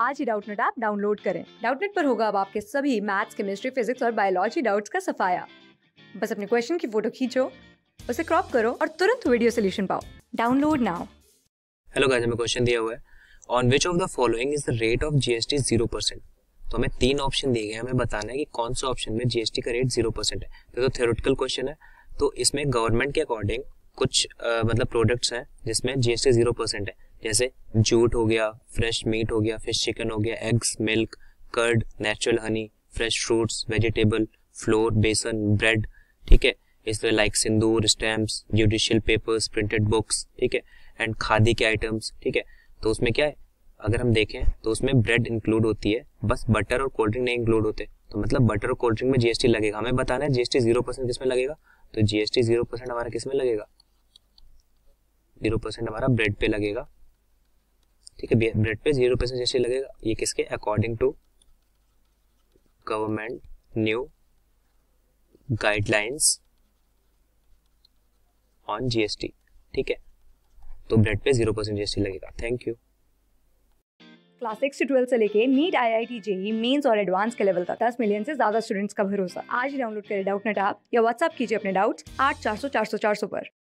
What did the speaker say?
आज ही Doubtnut app download करें डाउटनेट पर होगा अब आपके सभी मैथ्स केमिस्ट्री फिजिक्स और बायोलॉजी डाउट्स का सफाया बस अपने क्वेश्चन की फोटो खींचो उसे क्रॉप करो और तुरंत वीडियो सोल्यूशन पाओ डाउनलोड नाउ हेलो गाइस हमें क्वेश्चन दिया हुआ है on which of the following is the rate of GST zero percent तो हमें तीन ऑप्शन दिए गए हैं हमें बताना है कि कौन सा ऑप्शन में जीएसटी का रेट जीरो परसेंट है तो, तो थ्योरेटिकल क्वेश्चन है तो इसमें गवर्नमेंट के अकॉर्डिंग कुछ आ, मतलब प्रोडक्ट्स हैं जिसमें जीएसटी जीरो परसेंट है जैसे जूट हो गया फ्रेश मीट हो गया फिश चिकन हो गया eggs milk curd natural honey fresh fruits vegetable flour besan bread ठीक है इस तरह like sindoor stamps judicial papers printed books ठीक है एंड खादी के आइटम्स ठीक है तो उसमें क्या है अगर हम देखें तो उसमें ब्रेड इंक्लूड होती है बस बटर और कोल्ड ड्रिंक नहीं इंक्लूड होते तो मतलब बटर और कोल्ड ड्रिंक में जीएसटी लगेगा हमें बताना है जीएसटी जीरो परसेंट किसमें लगेगा तो जीएसटी जीरो परसेंट हमारा किसमें लगेगा जीरो परसेंट हमारा ब्रेड पे लगेगा ठीक है ब्रेड पे जीरो परसेंट जीएसटी लगेगा ये किसके according to government new guidelines on GST ठीक है तो ब्रेड पे जीरो परसेंट जीएसटी लगेगा थैंक यू क्लास सिक्स से से लेके NEET I I T JEE mains और एडवांस के लेवल तक दस मिलियन से ज्यादा स्टूडेंट्स का भरोसा आज डाउनलोड करें डाउट नेट आप या व्हाट्सअप कीजिए अपने डाउट्स आठ चार सौ चार सौ चार सौ पर